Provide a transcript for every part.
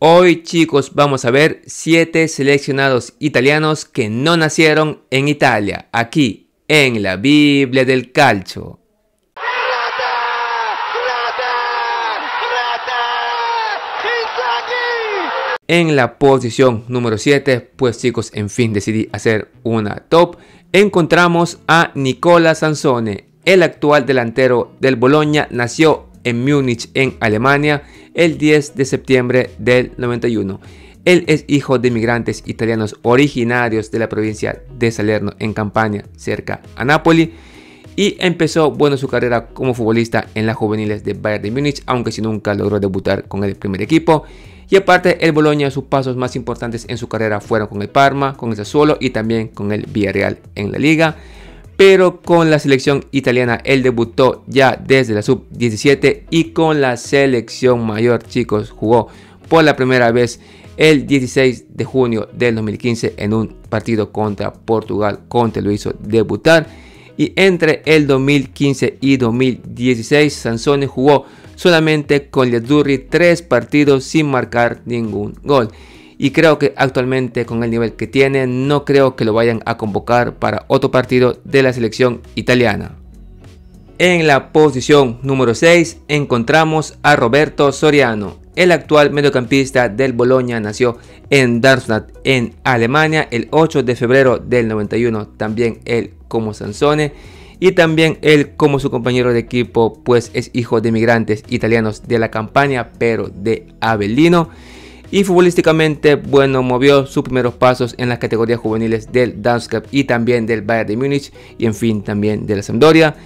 Hoy chicos vamos a ver 7 seleccionados italianos que no nacieron en Italia, aquí en la Biblia del Calcio. En la posición número 7, pues chicos, en fin decidí hacer una top, encontramos a Nicola Sansone, el actual delantero del Bologna, nació en Múnich en Alemania, el 10 de septiembre del 91. Él es hijo de inmigrantes italianos originarios de la provincia de Salerno en Campania, cerca a Nápoli, y empezó bueno su carrera como futbolista en las juveniles de Bayern de Múnich, aunque si nunca logró debutar con el primer equipo. Y aparte, el Boloña, sus pasos más importantes en su carrera fueron con el Parma, con el Sassuolo y también con el Villarreal en la liga pero con la selección italiana él debutó ya desde la sub-17 y con la selección mayor, chicos, jugó por la primera vez el 16 de junio del 2015 en un partido contra Portugal. Conte lo hizo debutar y entre el 2015 y 2016 Sansone jugó solamente con Liadurri tres partidos sin marcar ningún gol y creo que actualmente con el nivel que tiene no creo que lo vayan a convocar para otro partido de la selección italiana. En la posición número 6 encontramos a Roberto Soriano. El actual mediocampista del Bologna nació en Darmstadt, en Alemania, el 8 de febrero del 91. También él como Sansone y también él como su compañero de equipo, pues es hijo de migrantes italianos de la campaña, pero de Avellino y futbolísticamente, bueno, movió sus primeros pasos en las categorías juveniles del Danske y también del Bayern de Múnich y en fin también de la Sampdoria.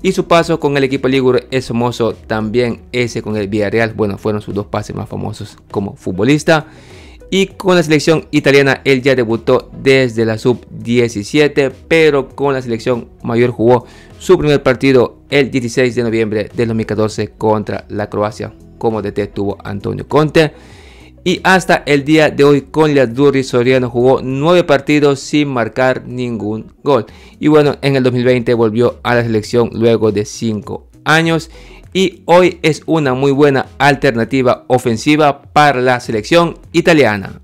Y su paso con el equipo Ligur es famoso, también ese con el Villarreal, bueno, fueron sus dos pases más famosos como futbolista. Y con la selección italiana él ya debutó desde la sub-17, pero con la selección mayor jugó su primer partido el 16 de noviembre del 2014 contra la Croacia, como detectó Antonio Conte. Y hasta el día de hoy con la Durri Soriano jugó nueve partidos sin marcar ningún gol. Y bueno, en el 2020 volvió a la selección luego de cinco años y hoy es una muy buena alternativa ofensiva para la selección italiana.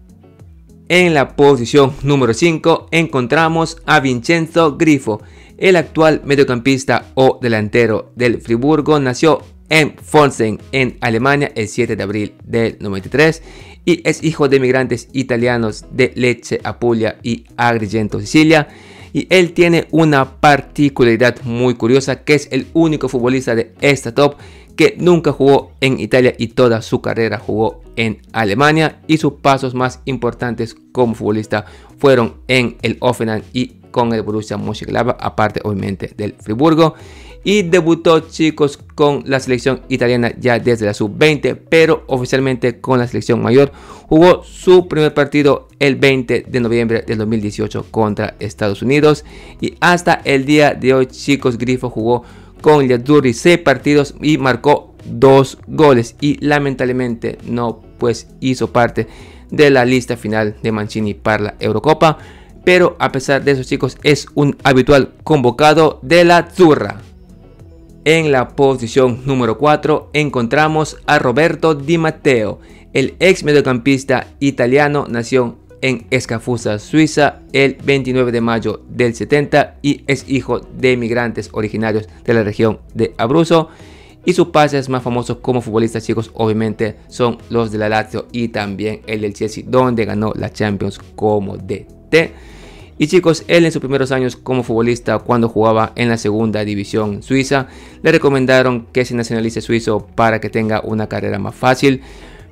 En la posición número 5 encontramos a Vincenzo Grifo, el actual mediocampista o delantero del Friburgo, nació en Fonsen, en Alemania, el 7 de abril del 93 es hijo de migrantes italianos de Lecce, Apulia y Agrigento, Sicilia. Y él tiene una particularidad muy curiosa que es el único futbolista de esta top que nunca jugó en Italia y toda su carrera jugó en Alemania y sus pasos más importantes como futbolista fueron en el Offenheim y con el Borussia Mönchengladbach, aparte obviamente del Friburgo y debutó chicos con la selección italiana ya desde la sub-20, pero oficialmente con la selección mayor. Jugó su primer partido el 20 de noviembre del 2018 contra Estados Unidos y hasta el día de hoy chicos Grifo jugó con Yaduri 6 partidos y marcó 2 goles y lamentablemente no pues hizo parte de la lista final de Mancini para la Eurocopa. Pero a pesar de eso chicos es un habitual convocado de la Zurra. En la posición número 4 encontramos a Roberto Di Matteo, el ex mediocampista italiano nació en Escafusa, Suiza, el 29 de mayo del 70 y es hijo de inmigrantes originarios de la región de Abruzzo. Y sus pases más famosos como futbolistas chicos obviamente son los de la Lazio y también el del Chelsea, donde ganó la Champions como DT. Y chicos, él en sus primeros años como futbolista, cuando jugaba en la segunda división suiza, le recomendaron que se nacionalice suizo para que tenga una carrera más fácil.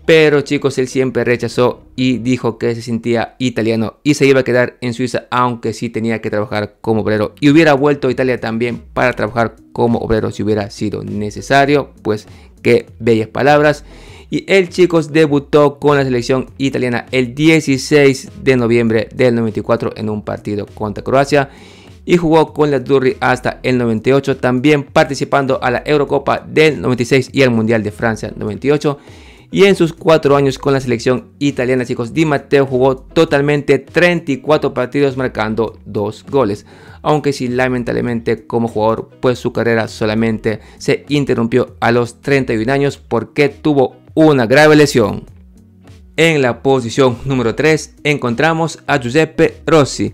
Pero chicos, él siempre rechazó y dijo que se sentía italiano y se iba a quedar en Suiza, aunque sí tenía que trabajar como obrero. Y hubiera vuelto a Italia también para trabajar como obrero si hubiera sido necesario. Pues qué bellas palabras y el Chicos debutó con la selección italiana el 16 de noviembre del 94 en un partido contra Croacia y jugó con la Durri hasta el 98, también participando a la Eurocopa del 96 y al Mundial de Francia 98. Y en sus cuatro años con la selección italiana, chicos, Di Matteo jugó totalmente 34 partidos marcando dos goles. Aunque si lamentablemente como jugador, pues su carrera solamente se interrumpió a los 31 años porque tuvo una grave lesión. En la posición número 3 encontramos a Giuseppe Rossi,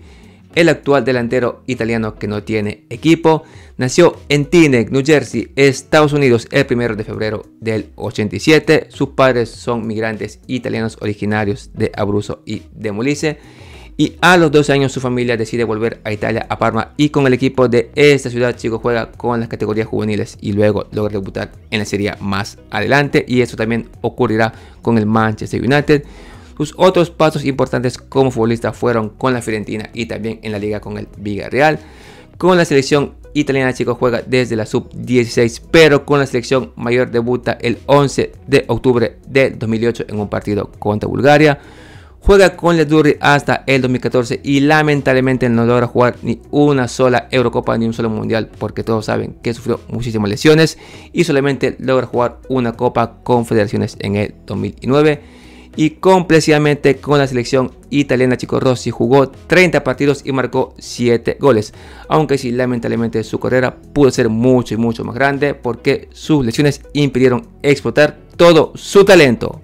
el actual delantero italiano que no tiene equipo. Nació en Teaneck, New Jersey, Estados Unidos, el 1 de febrero del 87. Sus padres son migrantes italianos originarios de Abruzzo y de Molise y a los 12 años su familia decide volver a Italia, a Parma y con el equipo de esta ciudad Chico juega con las categorías juveniles y luego logra debutar en la serie más adelante y eso también ocurrirá con el Manchester United. Sus otros pasos importantes como futbolista fueron con la Fiorentina y también en la liga con el Real. Con la selección italiana Chico juega desde la sub-16, pero con la selección mayor debuta el 11 de octubre de 2008 en un partido contra Bulgaria. Juega con Ledurri hasta el 2014 y lamentablemente no logra jugar ni una sola Eurocopa ni un solo Mundial porque todos saben que sufrió muchísimas lesiones y solamente logra jugar una Copa Confederaciones en el 2009 y complesivamente con la selección italiana Chico Rossi jugó 30 partidos y marcó 7 goles. Aunque sí, lamentablemente su carrera pudo ser mucho y mucho más grande porque sus lesiones impidieron explotar todo su talento.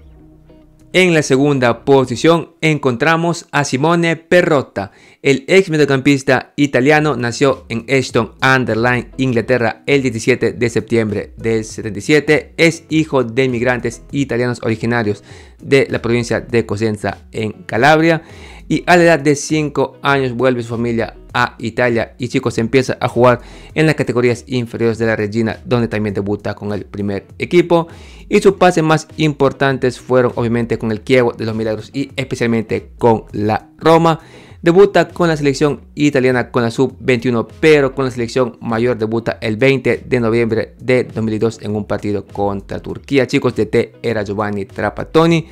En la segunda posición encontramos a Simone Perrotta. El ex mediocampista italiano nació en Ashton Underline, Inglaterra, el 17 de septiembre del 77. Es hijo de inmigrantes italianos originarios de la provincia de Cosenza, en Calabria y a la edad de 5 años vuelve su familia a Italia y chicos empieza a jugar en las categorías inferiores de la Regina donde también debuta con el primer equipo y sus pases más importantes fueron obviamente con el Kievo de los Milagros y especialmente con la Roma. Debuta con la selección italiana con la sub-21, pero con la selección mayor debuta el 20 de noviembre de 2002 en un partido contra Turquía. Chicos, de T era Giovanni Trapattoni.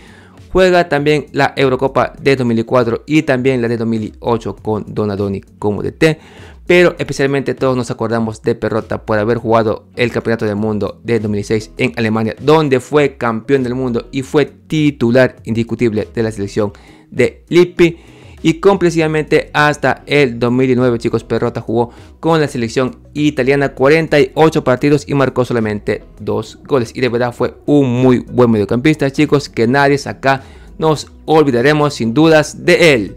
Juega también la Eurocopa de 2004 y también la de 2008 con Donadoni como DT. Pero especialmente todos nos acordamos de Perrotta por haber jugado el Campeonato del Mundo de 2006 en Alemania, donde fue campeón del mundo y fue titular indiscutible de la selección de Lippi y complesivamente hasta el 2009, chicos Perrotta jugó con la selección italiana 48 partidos y marcó solamente 2 goles y de verdad fue un muy buen mediocampista chicos que nadie acá nos olvidaremos sin dudas de él.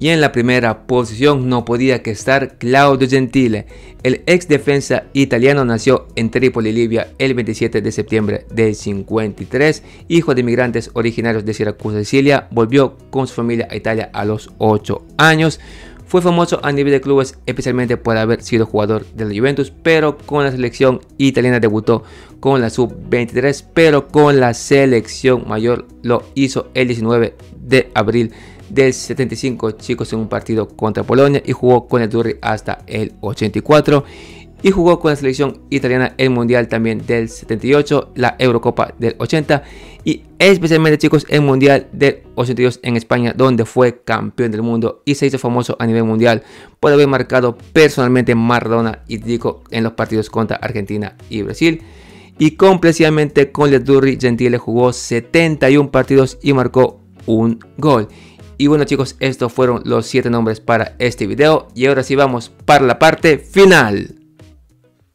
Y en la primera posición no podía que estar Claudio Gentile. El ex defensa italiano nació en Trípoli, Libia, el 27 de septiembre del 53. Hijo de inmigrantes originarios de Siracusa, Sicilia, volvió con su familia a Italia a los 8 años. Fue famoso a nivel de clubes, especialmente por haber sido jugador de la Juventus, pero con la selección italiana debutó con la sub-23, pero con la selección mayor lo hizo el 19 de abril del 75 chicos en un partido contra Polonia y jugó con el Durri hasta el 84 y jugó con la selección italiana el Mundial también del 78, la Eurocopa del 80 y especialmente chicos el Mundial del 82 en España donde fue campeón del mundo y se hizo famoso a nivel mundial por haber marcado personalmente Maradona y Dico en los partidos contra Argentina y Brasil. Y completamente con el Durry Gentile jugó 71 partidos y marcó un gol. Y bueno chicos, estos fueron los 7 nombres para este video. Y ahora sí vamos para la parte final.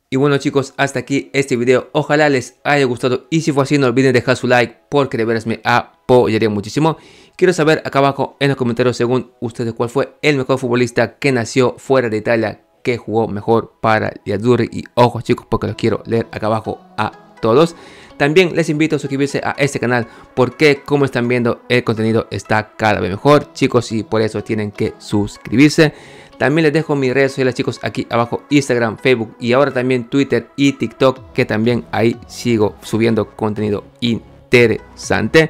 Y bueno chicos, hasta aquí este video. Ojalá les haya gustado. Y si fue así, no olviden dejar su like porque de veras me apoyaría muchísimo. Quiero saber acá abajo en los comentarios según ustedes cuál fue el mejor futbolista que nació fuera de Italia. Que jugó mejor para Liaduri Y ojo chicos, porque los quiero leer acá abajo a todos. También les invito a suscribirse a este canal porque como están viendo el contenido está cada vez mejor chicos y por eso tienen que suscribirse. También les dejo mis redes sociales chicos aquí abajo, Instagram, Facebook y ahora también Twitter y TikTok que también ahí sigo subiendo contenido interesante.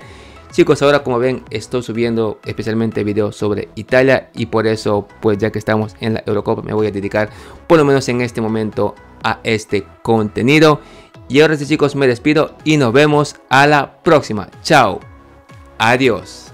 Chicos, ahora como ven estoy subiendo especialmente videos sobre Italia y por eso pues ya que estamos en la Eurocopa me voy a dedicar por lo menos en este momento a este contenido. Y ahora sí chicos, me despido y nos vemos a la próxima. Chao. Adiós.